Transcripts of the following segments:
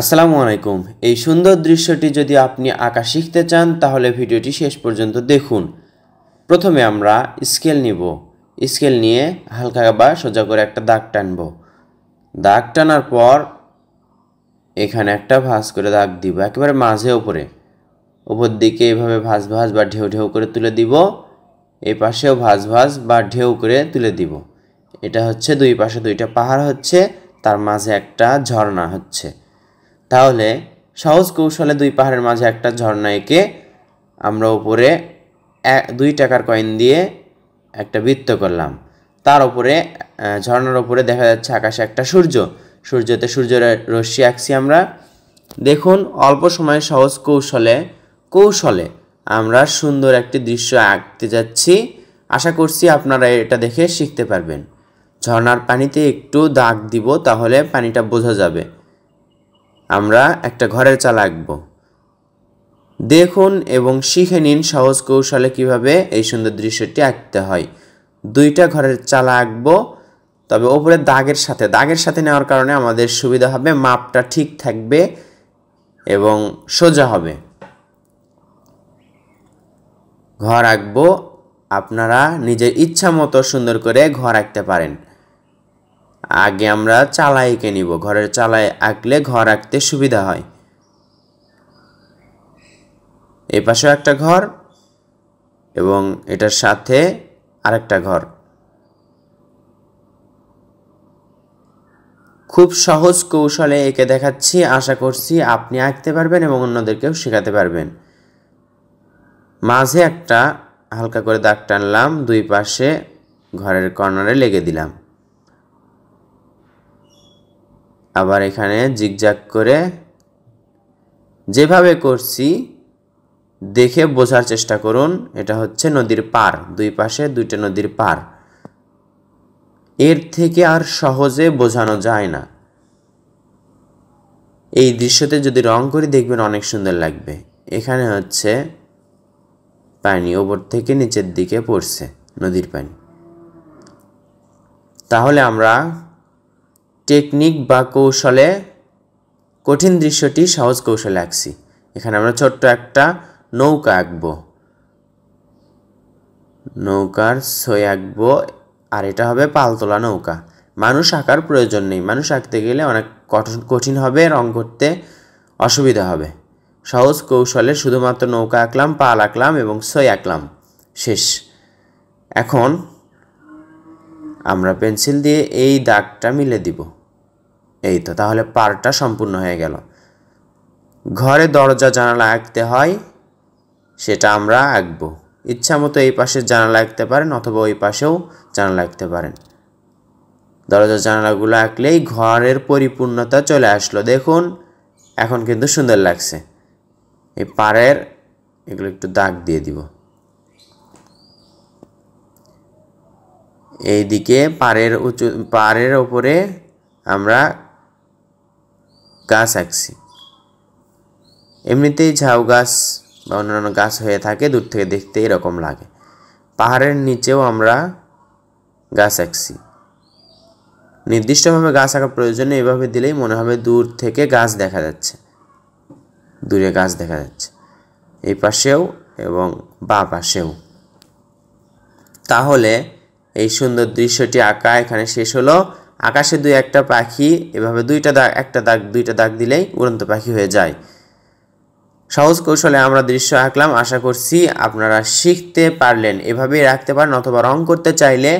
আসসালামু আলাইকুম এই সুন্দর দৃশ্যটি যদি আপনি আঁকা শিখতে চান তাহলে ভিডিওটি শেষ পর্যন্ত দেখুন প্রথমে আমরা স্কেল নিব স্কেল নিয়ে হালকা বা সোজা করে একটা দাগ টানব দাগ টানার পর এখানে একটা ভাঁজ করে দাগ দিব একেবারে মাঝে ওপরে ওপর দিকে এভাবে ভাঁজ ভাঁজ বা ঢেউ ঢেউ করে তুলে দিব এই পাশেও ভাঁজ ভাঁজ বা ঢেউ করে তুলে দিব এটা হচ্ছে দুই পাশে দুইটা পাহাড় হচ্ছে তার মাঝে একটা ঝর্ণা হচ্ছে তাহলে সহজ কৌশলে দুই পাহাড়ের মাঝে একটা ঝর্ণা এঁকে আমরা উপরে দুই টাকার কয়েন দিয়ে একটা বৃত্ত করলাম তার ওপরে ঝর্ণার ওপরে দেখা যাচ্ছে আকাশে একটা সূর্য সূর্যতে সূর্যের রশ্মি আঁকছি আমরা দেখুন অল্প সময়ে সহজ কৌশলে কৌশলে আমরা সুন্দর একটি দৃশ্য আঁকতে যাচ্ছি আশা করছি আপনারা এটা দেখে শিখতে পারবেন ঝর্নার পানিতে একটু দাগ দিব তাহলে পানিটা বোঝা যাবে আমরা একটা ঘরের চাল আঁকবো দেখুন এবং শিখে নিন সহজ কৌশলে কিভাবে এই সুন্দর দৃশ্যটি আঁকতে হয় দুইটা ঘরের চালা আঁকবো তবে ওপরে দাগের সাথে দাগের সাথে নেওয়ার কারণে আমাদের সুবিধা হবে মাপটা ঠিক থাকবে এবং সোজা হবে ঘর আঁকবো আপনারা নিজের ইচ্ছা মতো সুন্দর করে ঘর আঁকতে পারেন আগে আমরা চালাই এঁকে নিব ঘরের চালায় আঁকলে ঘর আঁকতে সুবিধা হয় এ পাশেও একটা ঘর এবং এটার সাথে আরেকটা ঘর খুব সহজ কৌশলে একে দেখাচ্ছি আশা করছি আপনি আঁকতে পারবেন এবং অন্যদেরকেও শেখাতে পারবেন মাঝে একটা হালকা করে দাগ টানলাম দুই পাশে ঘরের কর্নারে লেগে দিলাম আবার এখানে জিগজাগ করে যেভাবে করছি দেখে বোঝার চেষ্টা করুন এটা হচ্ছে নদীর পার দুই পাশে দুইটা নদীর পার এর থেকে আর সহজে বোঝানো যায় না এই দৃশ্যতে যদি রং করি দেখবেন অনেক সুন্দর লাগবে এখানে হচ্ছে পানি ওপর থেকে নিচের দিকে পড়ছে নদীর পানি তাহলে আমরা টেকনিক বা কৌশলে কঠিন দৃশ্যটি সহজ কৌশলে আঁকছি এখানে আমরা ছোট্ট একটা নৌকা আঁকব নৌকার সই আঁকব আর এটা হবে পালতোলা নৌকা মানুষ আঁকার প্রয়োজন নেই মানুষ আঁকতে গেলে অনেক কঠিন হবে রং করতে অসুবিধা হবে সহজ কৌশলে শুধুমাত্র নৌকা আঁকলাম পাল আঁকলাম এবং সই আঁকলাম শেষ এখন আমরা পেন্সিল দিয়ে এই দাগটা মিলে দিব এই তো তাহলে পারটা সম্পূর্ণ হয়ে গেল ঘরে দরজা জানালা আঁকতে হয় সেটা আমরা আঁকব ইচ্ছা মতো এই পাশে জানালা আঁকতে পারেন অথবা ওই পাশেও জানালা আঁকতে পারেন দরজা জানালাগুলো আঁকলেই ঘরের পরিপূর্ণতা চলে আসলো দেখুন এখন কিন্তু সুন্দর লাগছে এই পাড়ের এগুলো একটু দাগ দিয়ে দিব এইদিকে পাড়ের উঁচু পাড়ের ওপরে আমরা গাছ আঁকছি এমনিতেই ঝাউ গাছ বা অন্যান্য গাছ হয়ে থাকে দূর থেকে দেখতে এরকম লাগে পাহাড়ের নিচেও আমরা গাছ আঁকছি নির্দিষ্টভাবে গাছ আঁকা প্রয়োজনে এভাবে দিলেই মনে হবে দূর থেকে গাছ দেখা যাচ্ছে দূরে গাছ দেখা যাচ্ছে এই পাশেও এবং বা পাশেও তাহলে এই সুন্দর দৃশ্যটি আঁকা এখানে শেষ হলো আকাশে দুই একটা পাখি এভাবে দুইটা দাগ একটা দাগ দুইটা দাগ দিলেই উড়ন্ত পাখি হয়ে যায় সহজ কৌশলে আমরা দৃশ্য আঁকলাম আশা করছি আপনারা শিখতে পারলেন এভাবেই রাখতে পারেন অথবা রং করতে চাইলে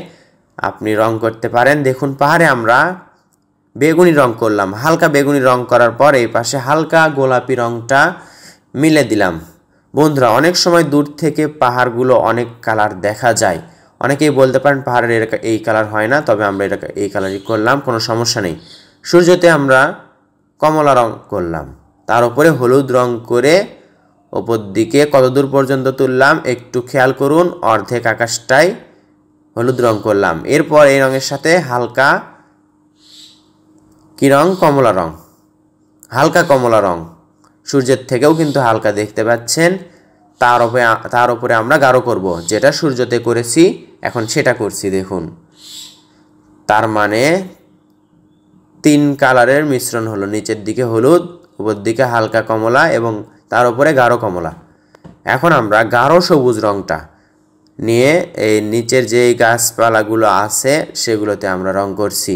আপনি রং করতে পারেন দেখুন পাহাড়ে আমরা বেগুনি রং করলাম হালকা বেগুনি রং করার পর এই পাশে হালকা গোলাপি রংটা মিলে দিলাম বন্ধুরা অনেক সময় দূর থেকে পাহাড়গুলো অনেক কালার দেখা যায় অনেকেই বলতে পারেন পাহাড়ের এরকম এই কালার হয় না তবে আমরা এটা এই কালারই করলাম কোনো সমস্যা নেই সূর্যতে আমরা কমলা রং করলাম তার উপরে হলুদ রং করে ওপর দিকে কতদূর পর্যন্ত তুললাম একটু খেয়াল করুন অর্ধেক আকাশটাই হলুদ রং করলাম এরপর এই রঙের সাথে হালকা কী রং কমলা রং হালকা কমলা রং সূর্যের থেকেও কিন্তু হালকা দেখতে পাচ্ছেন তার উপরে তার উপরে আমরা গাঢ় করব যেটা সূর্যতে করেছি এখন সেটা করছি দেখুন তার মানে তিন কালারের মিশ্রণ হলো নিচের দিকে হলুদ উপর দিকে হালকা কমলা এবং তার উপরে গাঢ় কমলা এখন আমরা গাঢ় সবুজ রঙটা নিয়ে এই নিচের যে গাছপালাগুলো আছে সেগুলোতে আমরা রং করছি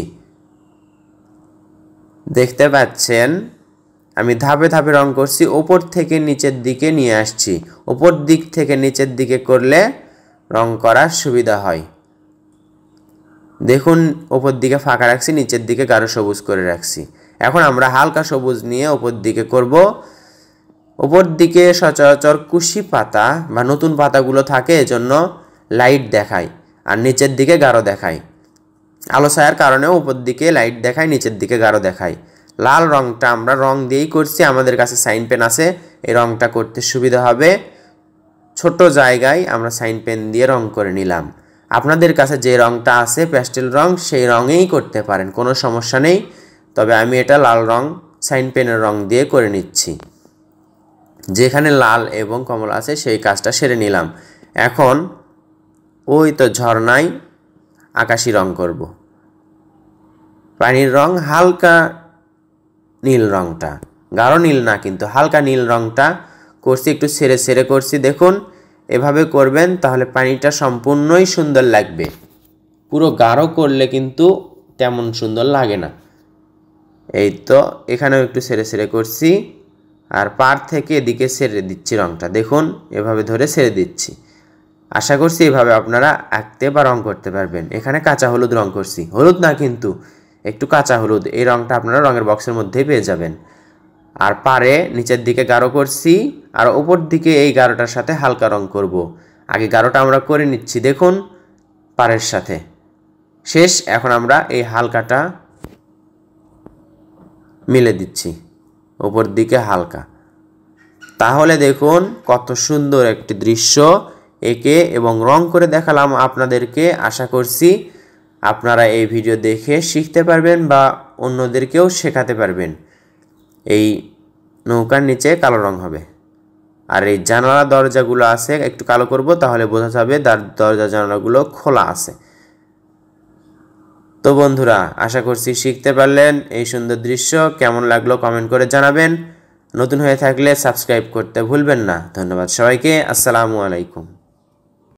দেখতে পাচ্ছেন আমি ধাপে ধাপে রং করছি ওপর থেকে নিচের দিকে নিয়ে আসছি ওপর দিক থেকে নিচের দিকে করলে রং করার সুবিধা হয় দেখুন ওপর দিকে ফাঁকা রাখছি নিচের দিকে গাঢ় সবুজ করে রাখছি এখন আমরা হালকা সবুজ নিয়ে ওপর দিকে করব ওপর দিকে সচরাচর কুশি পাতা বা নতুন পাতাগুলো থাকে এজন্য লাইট দেখায় আর নিচের দিকে গাঢ় দেখায় আলো ছায়ার কারণে ওপর দিকে লাইট দেখায় নিচের দিকে গাঢ় দেখায় লাল রংটা আমরা রং দিয়েই করছি আমাদের কাছে সাইন পেন আছে এই রংটা করতে সুবিধা হবে ছোট জায়গায় আমরা সাইন পেন দিয়ে রং করে নিলাম আপনাদের কাছে যে রংটা আছে প্যাস্টেল রং সেই রঙেই করতে পারেন কোনো সমস্যা নেই তবে আমি এটা লাল রং সাইন পেনের রং দিয়ে করে নিচ্ছি যেখানে লাল এবং কমলা আছে সেই কাজটা সেরে নিলাম এখন ওই তো ঝর্নায় আকাশি রং করব। পানির রং হালকা নীল রংটা গাঢ় নীল না কিন্তু হালকা নীল রংটা করছি একটু সেরে সেরে করছি দেখুন এভাবে করবেন তাহলে পানিটা সম্পূর্ণই সুন্দর লাগবে পুরো গাঢ় করলে কিন্তু তেমন সুন্দর লাগে না এই তো এখানেও একটু সেরে সেরে করছি আর পার থেকে এদিকে সেরে দিচ্ছি রঙটা দেখুন এভাবে ধরে সেরে দিচ্ছি আশা করছি এভাবে আপনারা আঁকতে বা রঙ করতে পারবেন এখানে কাঁচা হলুদ রঙ করছি হলুদ না কিন্তু একটু কাঁচা হলুদ এই রঙটা আপনারা রঙের বক্সের মধ্যেই পেয়ে যাবেন আর পারে নিচের দিকে গাঢ় করছি আর ওপর দিকে এই গাঢ়টার সাথে হালকা রং করব। আগে গাঢ়টা আমরা করে নিচ্ছি দেখুন পারের সাথে শেষ এখন আমরা এই হালকাটা মিলে দিচ্ছি ওপর দিকে হালকা তাহলে দেখুন কত সুন্দর একটি দৃশ্য একে এবং রং করে দেখালাম আপনাদেরকে আশা করছি আপনারা এই ভিডিও দেখে শিখতে পারবেন বা অন্যদেরকেও শেখাতে পারবেন এই নৌকার নিচে কালো রং হবে আর এই জানালা দরজাগুলো আছে একটু কালো করব তাহলে বোঝা যাবে তার দরজা জানালাগুলো খোলা আছে তো বন্ধুরা আশা করছি শিখতে পারলেন এই সুন্দর দৃশ্য কেমন লাগলো কমেন্ট করে জানাবেন নতুন হয়ে থাকলে সাবস্ক্রাইব করতে ভুলবেন না ধন্যবাদ সবাইকে আসসালামু আলাইকুম